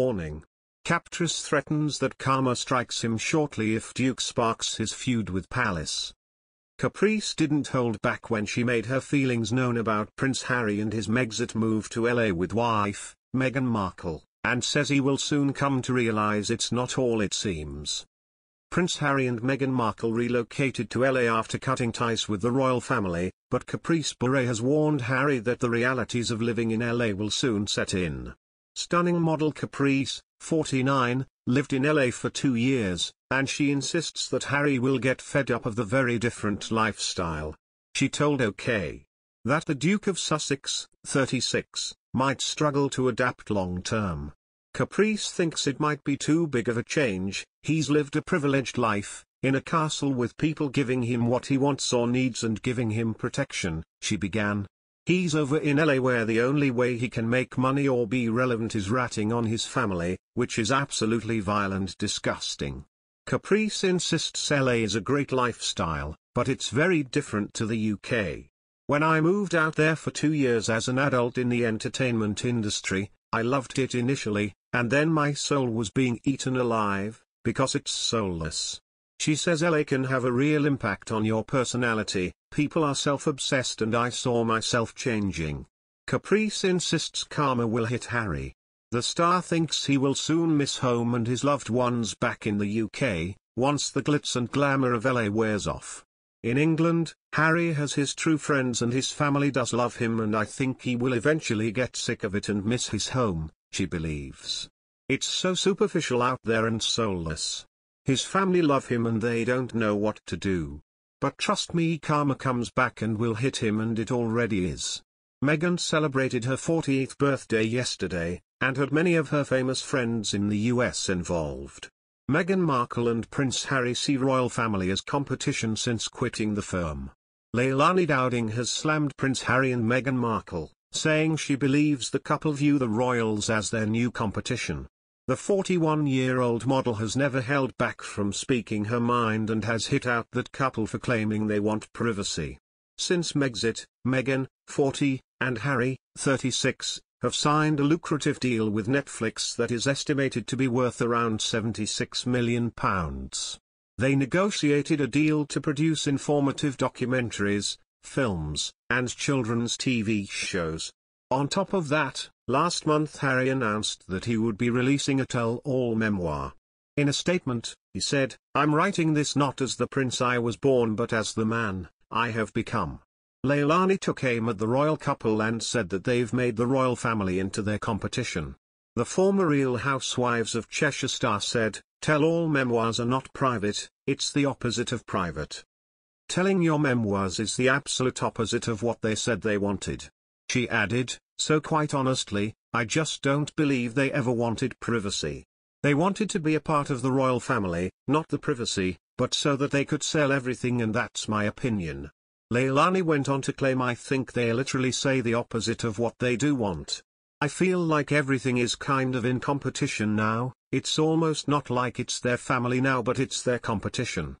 warning. Captris threatens that Karma strikes him shortly if Duke sparks his feud with Palace. Caprice didn't hold back when she made her feelings known about Prince Harry and his Megxit move to LA with wife, Meghan Markle, and says he will soon come to realize it's not all it seems. Prince Harry and Meghan Markle relocated to LA after cutting ties with the royal family, but Caprice Beret has warned Harry that the realities of living in LA will soon set in. Stunning model Caprice, 49, lived in LA for two years, and she insists that Harry will get fed up of the very different lifestyle. She told OK. That the Duke of Sussex, 36, might struggle to adapt long term. Caprice thinks it might be too big of a change, he's lived a privileged life, in a castle with people giving him what he wants or needs and giving him protection, she began, He's over in LA where the only way he can make money or be relevant is ratting on his family, which is absolutely vile and disgusting. Caprice insists LA is a great lifestyle, but it's very different to the UK. When I moved out there for two years as an adult in the entertainment industry, I loved it initially, and then my soul was being eaten alive, because it's soulless. She says LA can have a real impact on your personality, people are self-obsessed and I saw myself changing. Caprice insists karma will hit Harry. The star thinks he will soon miss home and his loved ones back in the UK, once the glitz and glamour of LA wears off. In England, Harry has his true friends and his family does love him and I think he will eventually get sick of it and miss his home, she believes. It's so superficial out there and soulless. His family love him and they don't know what to do. But trust me karma comes back and will hit him and it already is. Meghan celebrated her 48th birthday yesterday, and had many of her famous friends in the US involved. Meghan Markle and Prince Harry see royal family as competition since quitting the firm. Leilani Dowding has slammed Prince Harry and Meghan Markle, saying she believes the couple view the royals as their new competition. The 41-year-old model has never held back from speaking her mind and has hit out that couple for claiming they want privacy. Since Megxit, Meghan, 40, and Harry, 36, have signed a lucrative deal with Netflix that is estimated to be worth around £76 million. They negotiated a deal to produce informative documentaries, films, and children's TV shows. On top of that, Last month Harry announced that he would be releasing a tell-all memoir. In a statement, he said, I'm writing this not as the prince I was born but as the man, I have become. Leilani took aim at the royal couple and said that they've made the royal family into their competition. The former Real Housewives of Cheshire star said, Tell-all memoirs are not private, it's the opposite of private. Telling your memoirs is the absolute opposite of what they said they wanted. She added, so quite honestly, I just don't believe they ever wanted privacy. They wanted to be a part of the royal family, not the privacy, but so that they could sell everything and that's my opinion. Leilani went on to claim I think they literally say the opposite of what they do want. I feel like everything is kind of in competition now, it's almost not like it's their family now but it's their competition.